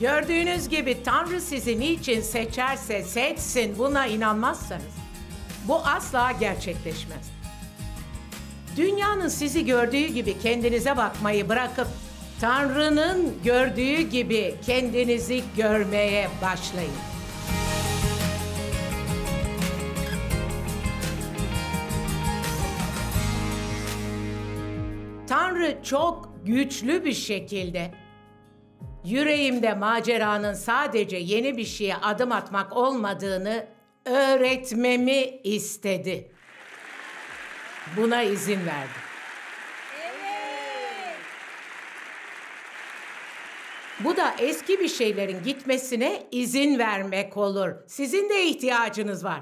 Gördüğünüz gibi Tanrı sizi niçin seçerse seçsin buna inanmazsanız bu asla gerçekleşmez. Dünyanın sizi gördüğü gibi kendinize bakmayı bırakıp Tanrı'nın gördüğü gibi kendinizi görmeye başlayın. Tanrı çok güçlü bir şekilde yüreğimde maceranın sadece yeni bir şeye adım atmak olmadığını öğretmemi istedi. Buna izin verdi. Bu da eski bir şeylerin gitmesine izin vermek olur. Sizin de ihtiyacınız var.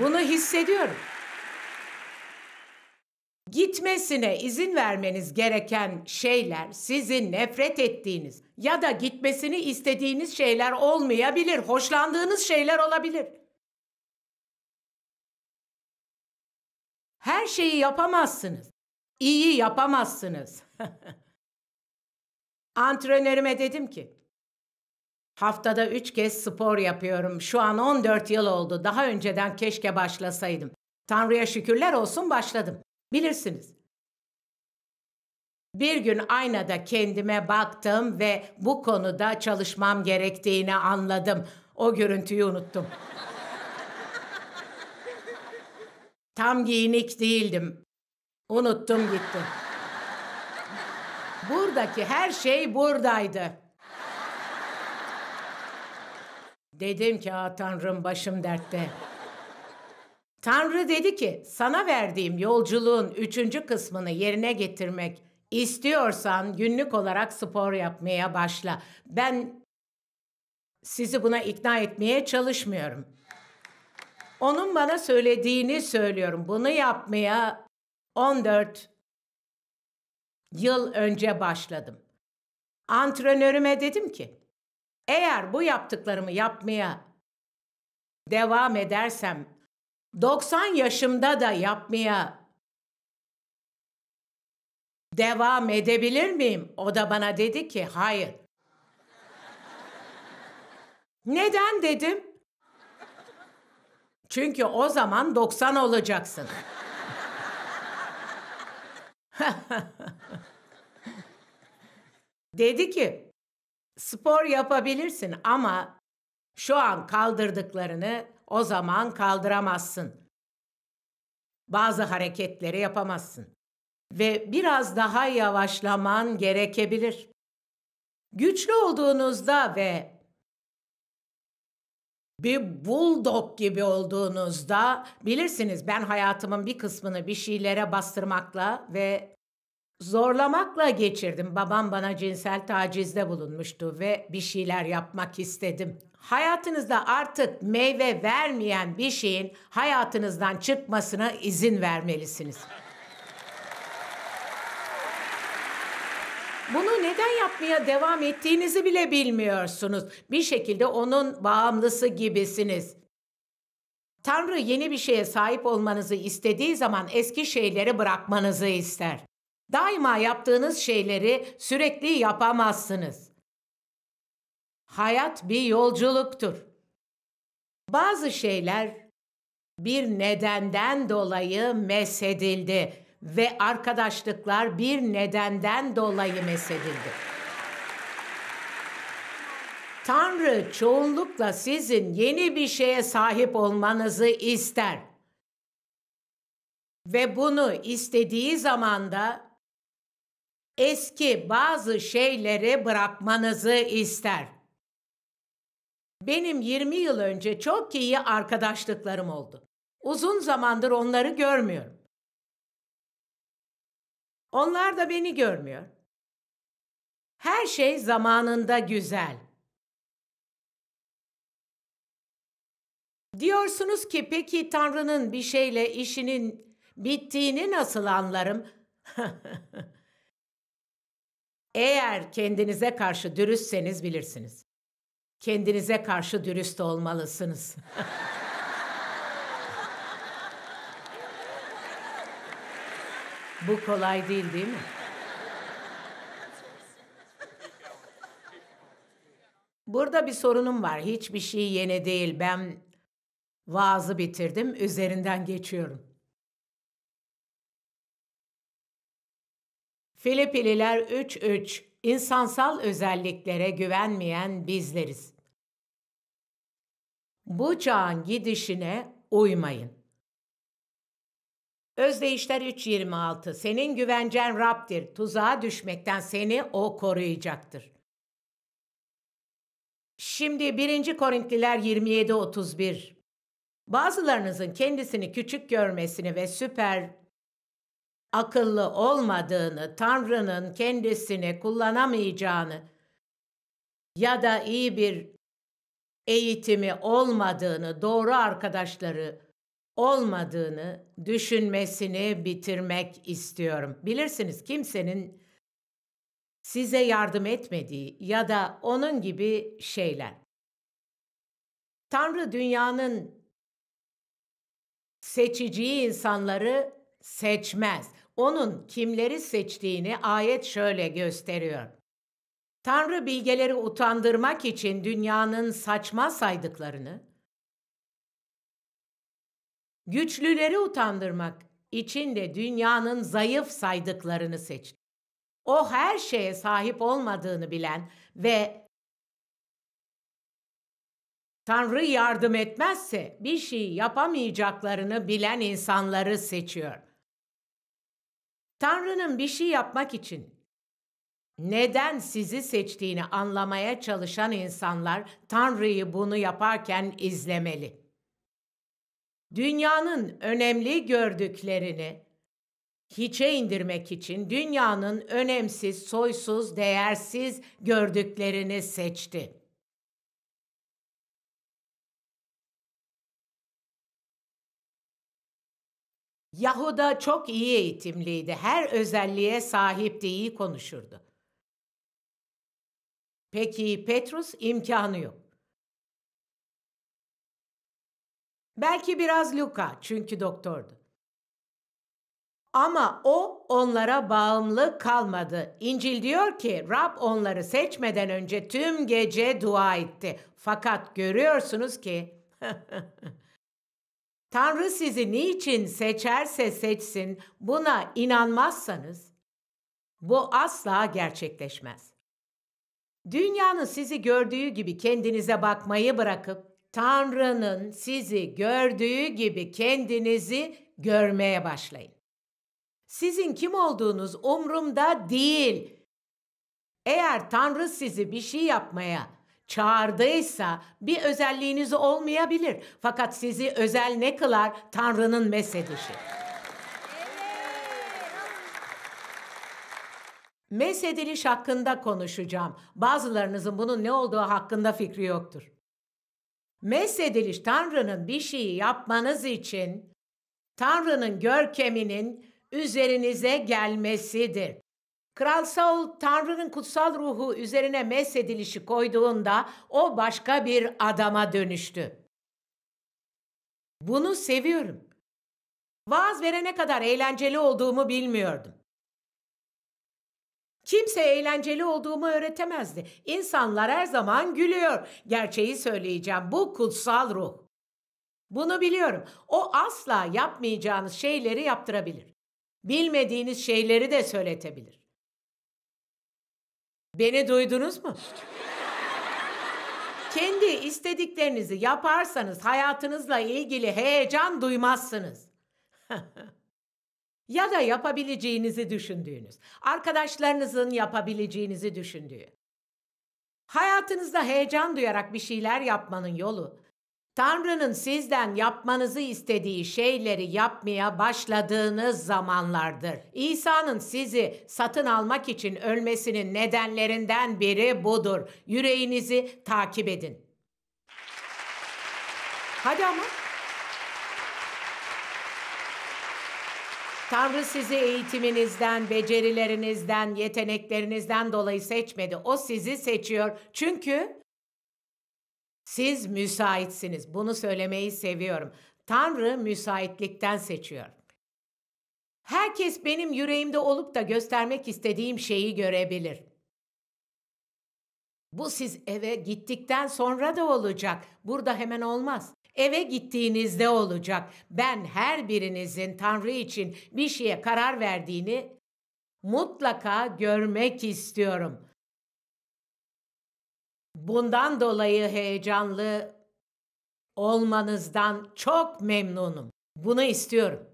Bunu hissediyorum. Gitmesine izin vermeniz gereken şeyler sizin nefret ettiğiniz ya da gitmesini istediğiniz şeyler olmayabilir. Hoşlandığınız şeyler olabilir. Her şeyi yapamazsınız. İyi yapamazsınız. Antrenörüme dedim ki, haftada üç kez spor yapıyorum. Şu an 14 yıl oldu. Daha önceden keşke başlasaydım. Tanrı'ya şükürler olsun başladım. Bilirsiniz. Bir gün aynada kendime baktım ve bu konuda çalışmam gerektiğini anladım. O görüntüyü unuttum. Tam giyinik değildim. Unuttum gitti. Buradaki her şey buradaydı. Dedim ki Tanrım başım dertte. Tanrı dedi ki sana verdiğim yolculuğun üçüncü kısmını yerine getirmek istiyorsan günlük olarak spor yapmaya başla. Ben sizi buna ikna etmeye çalışmıyorum. Onun bana söylediğini söylüyorum. Bunu yapmaya 14 yıl önce başladım. Antrenörüme dedim ki, eğer bu yaptıklarımı yapmaya devam edersem 90 yaşımda da yapmaya devam edebilir miyim? O da bana dedi ki hayır. Neden dedim? Çünkü o zaman 90 olacaksın. dedi ki spor yapabilirsin ama şu an kaldırdıklarını o zaman kaldıramazsın. Bazı hareketleri yapamazsın ve biraz daha yavaşlaman gerekebilir. Güçlü olduğunuzda ve bir bulldog gibi olduğunuzda bilirsiniz ben hayatımın bir kısmını bir şeylere bastırmakla ve zorlamakla geçirdim. Babam bana cinsel tacizde bulunmuştu ve bir şeyler yapmak istedim hayatınızda artık meyve vermeyen bir şeyin hayatınızdan çıkmasına izin vermelisiniz. Bunu neden yapmaya devam ettiğinizi bile bilmiyorsunuz. Bir şekilde onun bağımlısı gibisiniz. Tanrı yeni bir şeye sahip olmanızı istediği zaman eski şeyleri bırakmanızı ister. Daima yaptığınız şeyleri sürekli yapamazsınız hayat bir yolculuktur. Bazı şeyler bir nedenden dolayı mesedildi ve arkadaşlıklar bir nedenden dolayı mesedildi. Tanrı çoğunlukla sizin yeni bir şeye sahip olmanızı ister. Ve bunu istediği zamanda eski bazı şeyleri bırakmanızı ister. Benim 20 yıl önce çok iyi arkadaşlıklarım oldu. Uzun zamandır onları görmüyorum. Onlar da beni görmüyor. Her şey zamanında güzel. Diyorsunuz ki peki Tanrı'nın bir şeyle işinin bittiğini nasıl anlarım? Eğer kendinize karşı dürüstseniz bilirsiniz. Kendinize karşı dürüst olmalısınız. Bu kolay değil değil mi? Burada bir sorunum var. Hiçbir şey yeni değil. Ben vaazı bitirdim. Üzerinden geçiyorum. Filipililer 3-3 İnsansal özelliklere güvenmeyen bizleriz. Bu çağın gidişine uymayın. Özdeyişler 3.26 Senin güvencen Rab'dir. Tuzağa düşmekten seni o koruyacaktır. Şimdi 1. Korintliler 27.31 Bazılarınızın kendisini küçük görmesini ve süper akıllı olmadığını, Tanrı'nın kendisini kullanamayacağını ya da iyi bir eğitimi olmadığını, doğru arkadaşları olmadığını düşünmesini bitirmek istiyorum. Bilirsiniz kimsenin size yardım etmediği ya da onun gibi şeyler. Tanrı dünyanın seçiciyi insanları seçmez. Onun kimleri seçtiğini ayet şöyle gösteriyor. Tanrı bilgeleri utandırmak için dünyanın saçma saydıklarını, güçlüleri utandırmak için de dünyanın zayıf saydıklarını seçti. O her şeye sahip olmadığını bilen ve Tanrı yardım etmezse bir şey yapamayacaklarını bilen insanları seçiyor. Tanrı'nın bir şey yapmak için neden sizi seçtiğini anlamaya çalışan insanlar Tanrı'yı bunu yaparken izlemeli. Dünyanın önemli gördüklerini hiçe indirmek için dünyanın önemsiz, soysuz, değersiz gördüklerini seçti. Yahuda çok iyi eğitimliydi. Her özelliğe sahipti, iyi konuşurdu. Peki Petrus imkanı yok. Belki biraz Luka çünkü doktordu. Ama o onlara bağımlı kalmadı. İncil diyor ki Rab onları seçmeden önce tüm gece dua etti. Fakat görüyorsunuz ki Tanrı sizi niçin seçerse seçsin buna inanmazsanız bu asla gerçekleşmez. Dünyanın sizi gördüğü gibi kendinize bakmayı bırakıp Tanrı'nın sizi gördüğü gibi kendinizi görmeye başlayın. Sizin kim olduğunuz umrumda değil. Eğer Tanrı sizi bir şey yapmaya çağırdıysa bir özelliğiniz olmayabilir. Fakat sizi özel ne kılar? Tanrı'nın mesedişi. Mesediliş hakkında konuşacağım. Bazılarınızın bunun ne olduğu hakkında fikri yoktur. Mesediliş Tanrı'nın bir şeyi yapmanız için Tanrı'nın görkeminin üzerinize gelmesidir. Kral Saul Tanrı'nın kutsal ruhu üzerine mesedilişi koyduğunda o başka bir adama dönüştü. Bunu seviyorum. Vaaz verene kadar eğlenceli olduğumu bilmiyordum. Kimse eğlenceli olduğumu öğretemezdi. İnsanlar her zaman gülüyor. Gerçeği söyleyeceğim. Bu kutsal ruh. Bunu biliyorum. O asla yapmayacağınız şeyleri yaptırabilir. Bilmediğiniz şeyleri de söyletebilir. Beni duydunuz mu? Kendi istediklerinizi yaparsanız hayatınızla ilgili heyecan duymazsınız. ya da yapabileceğinizi düşündüğünüz, arkadaşlarınızın yapabileceğinizi düşündüğü. Hayatınızda heyecan duyarak bir şeyler yapmanın yolu, Tanrı'nın sizden yapmanızı istediği şeyleri yapmaya başladığınız zamanlardır. İsa'nın sizi satın almak için ölmesinin nedenlerinden biri budur. Yüreğinizi takip edin. Hadi ama. Tanrı sizi eğitiminizden, becerilerinizden, yeteneklerinizden dolayı seçmedi. O sizi seçiyor. Çünkü siz müsaitsiniz. Bunu söylemeyi seviyorum. Tanrı müsaitlikten seçiyor. Herkes benim yüreğimde olup da göstermek istediğim şeyi görebilir. Bu siz eve gittikten sonra da olacak. Burada hemen olmaz. Eve gittiğinizde olacak. Ben her birinizin Tanrı için bir şeye karar verdiğini mutlaka görmek istiyorum. Bundan dolayı heyecanlı olmanızdan çok memnunum. Bunu istiyorum.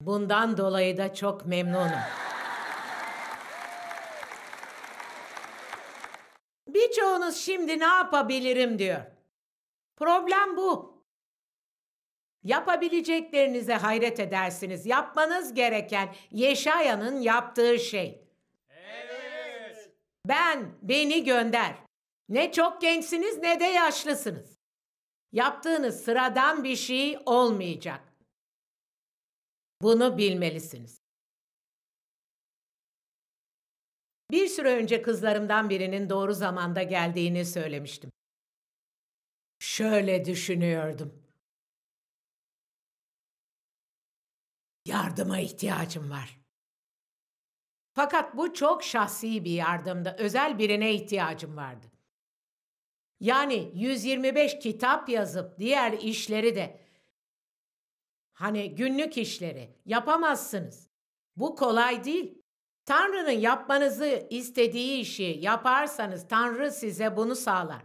Bundan dolayı da çok memnunum. Birçoğunuz şimdi ne yapabilirim diyor. Problem bu. Yapabileceklerinize hayret edersiniz. Yapmanız gereken Yeşaya'nın yaptığı şey. Evet. Ben, beni gönder. Ne çok gençsiniz ne de yaşlısınız. Yaptığınız sıradan bir şey olmayacak. Bunu bilmelisiniz. Bir süre önce kızlarımdan birinin doğru zamanda geldiğini söylemiştim. Şöyle düşünüyordum. Yardıma ihtiyacım var. Fakat bu çok şahsi bir yardımdı. Özel birine ihtiyacım vardı. Yani 125 kitap yazıp diğer işleri de hani günlük işleri yapamazsınız. Bu kolay değil. Tanrı'nın yapmanızı istediği işi yaparsanız Tanrı size bunu sağlar.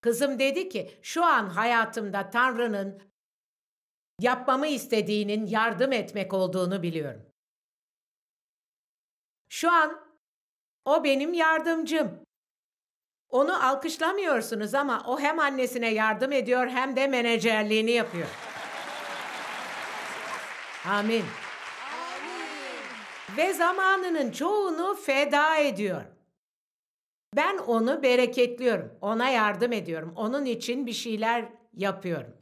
Kızım dedi ki şu an hayatımda Tanrı'nın yapmamı istediğinin yardım etmek olduğunu biliyorum. Şu an o benim yardımcım. Onu alkışlamıyorsunuz ama o hem annesine yardım ediyor hem de menajerliğini yapıyor. Amin ve zamanının çoğunu feda ediyor. Ben onu bereketliyorum, ona yardım ediyorum, onun için bir şeyler yapıyorum.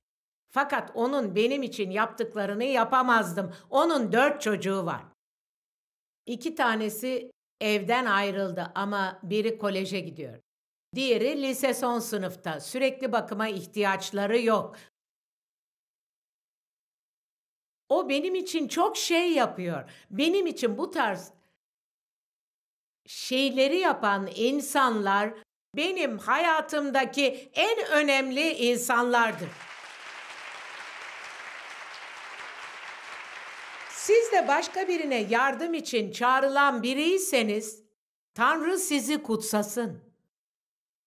Fakat onun benim için yaptıklarını yapamazdım. Onun dört çocuğu var. İki tanesi evden ayrıldı ama biri koleje gidiyor. Diğeri lise son sınıfta. Sürekli bakıma ihtiyaçları yok. O benim için çok şey yapıyor. Benim için bu tarz şeyleri yapan insanlar benim hayatımdaki en önemli insanlardır. Siz de başka birine yardım için çağrılan biriyseniz Tanrı sizi kutsasın.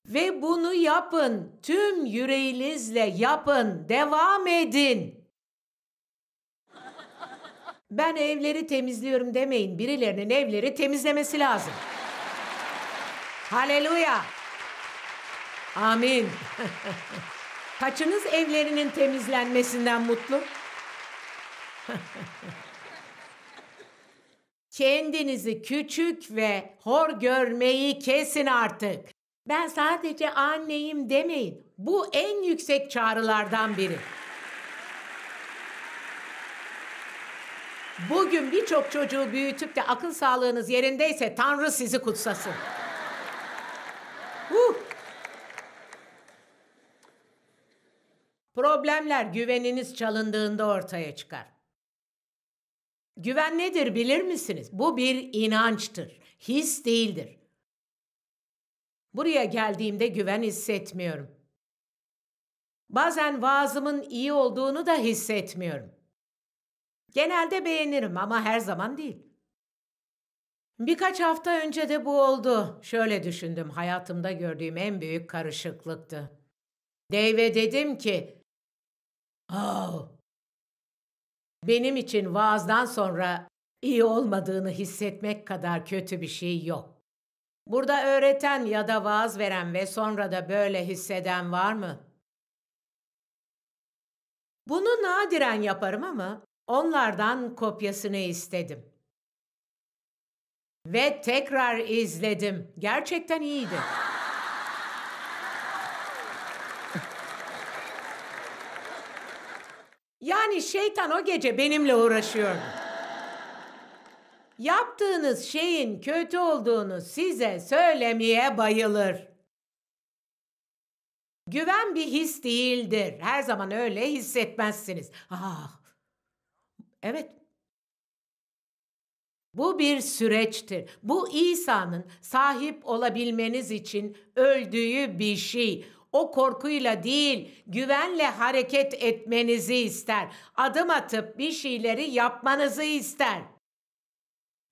Ve bunu yapın, tüm yüreğinizle yapın, devam edin. Ben evleri temizliyorum demeyin. Birilerinin evleri temizlemesi lazım. Haleluya. Amin. Kaçınız evlerinin temizlenmesinden mutlu? Kendinizi küçük ve hor görmeyi kesin artık. Ben sadece anneyim demeyin. Bu en yüksek çağrılardan biri. Bugün birçok çocuğu büyütüp de akıl sağlığınız yerindeyse Tanrı sizi kutsasın. Huh. Problemler güveniniz çalındığında ortaya çıkar. Güven nedir bilir misiniz? Bu bir inançtır, his değildir. Buraya geldiğimde güven hissetmiyorum. Bazen vaazımın iyi olduğunu da hissetmiyorum. Genelde beğenirim ama her zaman değil. Birkaç hafta önce de bu oldu. Şöyle düşündüm, hayatımda gördüğüm en büyük karışıklıktı. Dave'e dedim ki, Oh, benim için vaazdan sonra iyi olmadığını hissetmek kadar kötü bir şey yok. Burada öğreten ya da vaaz veren ve sonra da böyle hisseden var mı? Bunu nadiren yaparım ama onlardan kopyasını istedim. Ve tekrar izledim. Gerçekten iyiydi. Yani şeytan o gece benimle uğraşıyordu. Yaptığınız şeyin kötü olduğunu size söylemeye bayılır. Güven bir his değildir. Her zaman öyle hissetmezsiniz. Ah, Evet. Bu bir süreçtir. Bu İsa'nın sahip olabilmeniz için öldüğü bir şey o korkuyla değil, güvenle hareket etmenizi ister. Adım atıp bir şeyleri yapmanızı ister.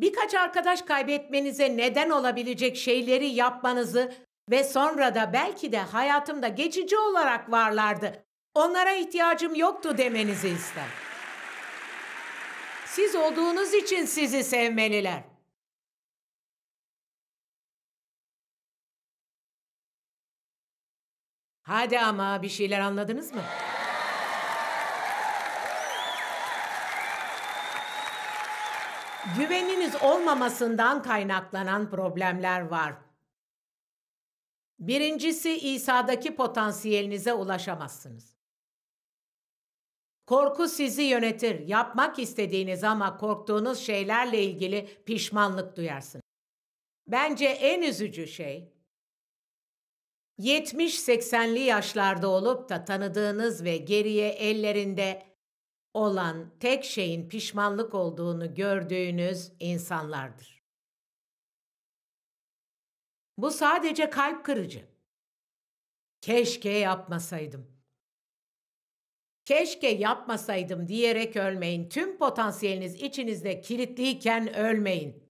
Birkaç arkadaş kaybetmenize neden olabilecek şeyleri yapmanızı ve sonra da belki de hayatımda geçici olarak varlardı. Onlara ihtiyacım yoktu demenizi ister. Siz olduğunuz için sizi sevmeliler. Hadi ama bir şeyler anladınız mı? Güveniniz olmamasından kaynaklanan problemler var. Birincisi İsa'daki potansiyelinize ulaşamazsınız. Korku sizi yönetir. Yapmak istediğiniz ama korktuğunuz şeylerle ilgili pişmanlık duyarsınız. Bence en üzücü şey 70-80'li yaşlarda olup da tanıdığınız ve geriye ellerinde olan tek şeyin pişmanlık olduğunu gördüğünüz insanlardır. Bu sadece kalp kırıcı. Keşke yapmasaydım. Keşke yapmasaydım diyerek ölmeyin. Tüm potansiyeliniz içinizde kilitliyken ölmeyin.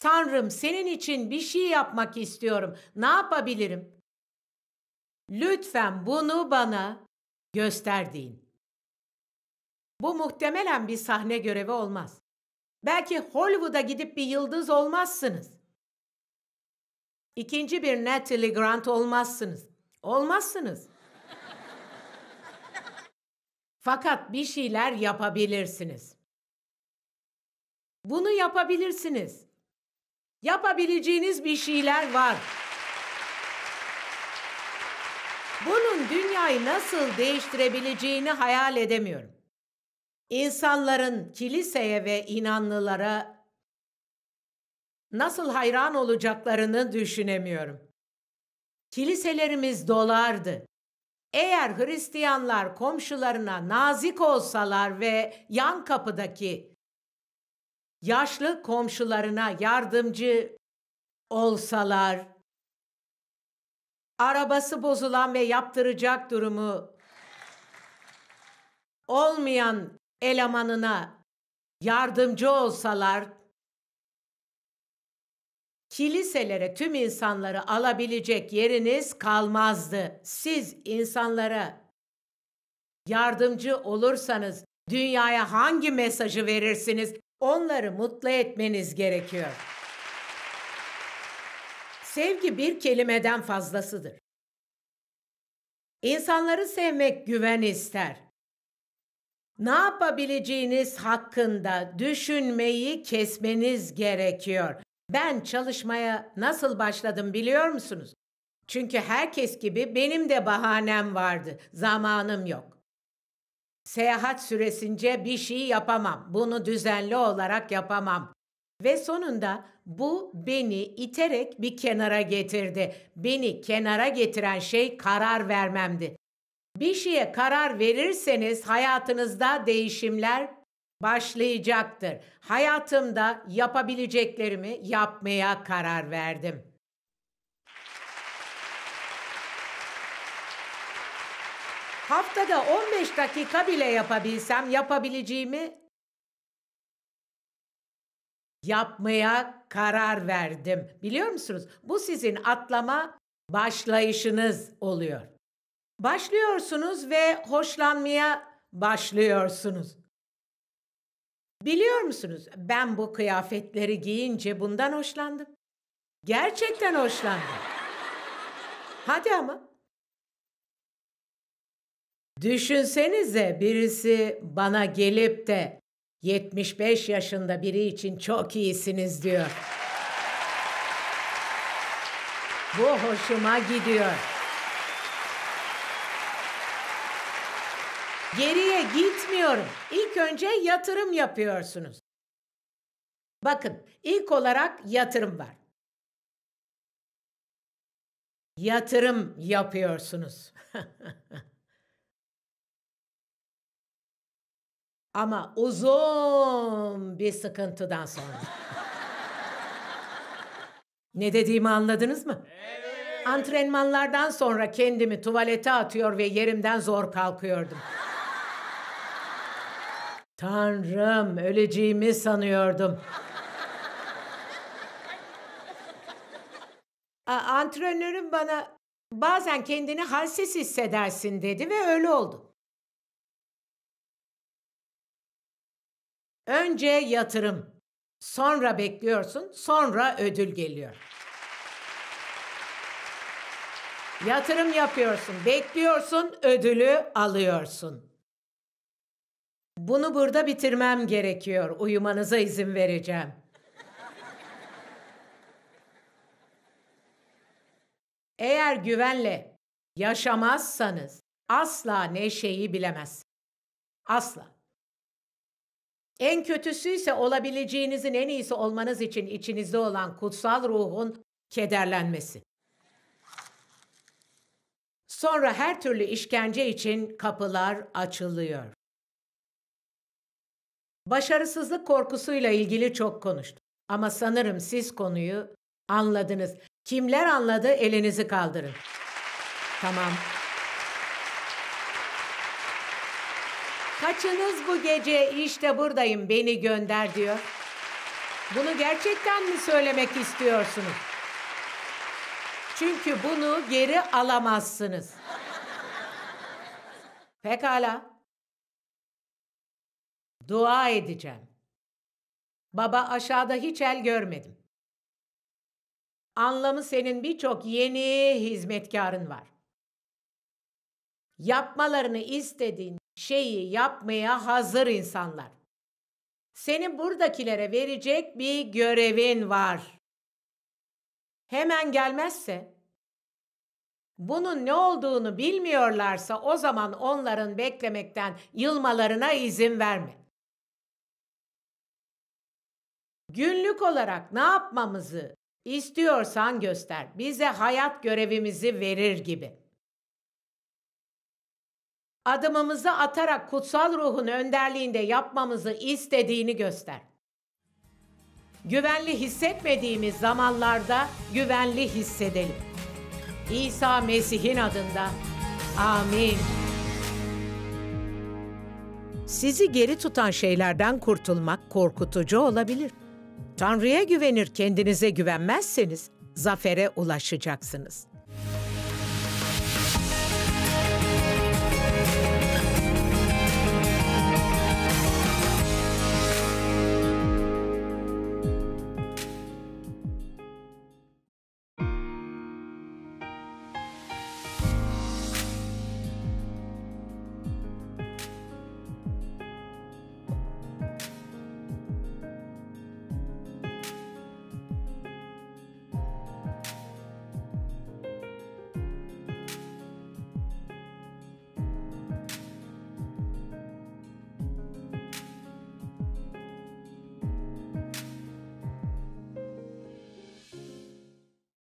Tanrım senin için bir şey yapmak istiyorum. Ne yapabilirim? Lütfen bunu bana göster deyin. Bu muhtemelen bir sahne görevi olmaz. Belki Hollywood'a gidip bir yıldız olmazsınız. İkinci bir Natalie Grant olmazsınız. Olmazsınız. Fakat bir şeyler yapabilirsiniz. Bunu yapabilirsiniz. Yapabileceğiniz bir şeyler var. Bunun dünyayı nasıl değiştirebileceğini hayal edemiyorum. İnsanların kiliseye ve inanlılara nasıl hayran olacaklarını düşünemiyorum. Kiliselerimiz dolardı. Eğer Hristiyanlar komşularına nazik olsalar ve yan kapıdaki yaşlı komşularına yardımcı olsalar, arabası bozulan ve yaptıracak durumu olmayan elemanına yardımcı olsalar kiliselere tüm insanları alabilecek yeriniz kalmazdı. Siz insanlara yardımcı olursanız dünyaya hangi mesajı verirsiniz? Onları mutlu etmeniz gerekiyor. Sevgi bir kelimeden fazlasıdır. İnsanları sevmek güven ister. Ne yapabileceğiniz hakkında düşünmeyi kesmeniz gerekiyor. Ben çalışmaya nasıl başladım biliyor musunuz? Çünkü herkes gibi benim de bahanem vardı. Zamanım yok. Seyahat süresince bir şey yapamam. Bunu düzenli olarak yapamam. Ve sonunda bu beni iterek bir kenara getirdi. Beni kenara getiren şey karar vermemdi. Bir şeye karar verirseniz hayatınızda değişimler başlayacaktır. Hayatımda yapabileceklerimi yapmaya karar verdim. Haftada 15 dakika bile yapabilsem yapabileceğimi yapmaya karar verdim. Biliyor musunuz? Bu sizin atlama başlayışınız oluyor. Başlıyorsunuz ve hoşlanmaya başlıyorsunuz. Biliyor musunuz ben bu kıyafetleri giyince bundan hoşlandım. Gerçekten hoşlandım. Hadi ama. Düşünsenize birisi bana gelip de 75 yaşında biri için çok iyisiniz diyor. Bu hoşuma gidiyor. Geriye gitmiyorum. İlk önce yatırım yapıyorsunuz. Bakın, ilk olarak yatırım var. Yatırım yapıyorsunuz. Ama uzun bir sıkıntıdan sonra. ne dediğimi anladınız mı? Evet. Antrenmanlardan sonra kendimi tuvalete atıyor ve yerimden zor kalkıyordum. Tanrım, öleceğimi sanıyordum. A, antrenörüm bana bazen kendini halsiz hissedersin dedi ve öyle oldu. Önce yatırım, sonra bekliyorsun, sonra ödül geliyor. Yatırım yapıyorsun, bekliyorsun, ödülü alıyorsun. Bunu burada bitirmem gerekiyor. Uyumanıza izin vereceğim. Eğer güvenle yaşamazsanız asla neşeyi bilemez. Asla. En kötüsü ise olabileceğinizin en iyisi olmanız için içinizde olan kutsal ruhun kederlenmesi. Sonra her türlü işkence için kapılar açılıyor. Başarısızlık korkusuyla ilgili çok konuştum. Ama sanırım siz konuyu anladınız. Kimler anladı elinizi kaldırın. Tamam. Kaçınız bu gece işte buradayım beni gönder diyor. Bunu gerçekten mi söylemek istiyorsunuz? Çünkü bunu geri alamazsınız. Pekala. Dua edeceğim. Baba aşağıda hiç el görmedim. Anlamı senin birçok yeni hizmetkarın var. Yapmalarını istediğin şeyi yapmaya hazır insanlar. Senin buradakilere verecek bir görevin var. Hemen gelmezse bunun ne olduğunu bilmiyorlarsa o zaman onların beklemekten yılmalarına izin verme. Günlük olarak ne yapmamızı istiyorsan göster. Bize hayat görevimizi verir gibi. Adımımızı atarak kutsal ruhun önderliğinde yapmamızı istediğini göster. Güvenli hissetmediğimiz zamanlarda güvenli hissedelim. İsa Mesih'in adında. Amin. Sizi geri tutan şeylerden kurtulmak korkutucu olabilir. Tanrı'ya güvenir kendinize güvenmezseniz zafere ulaşacaksınız.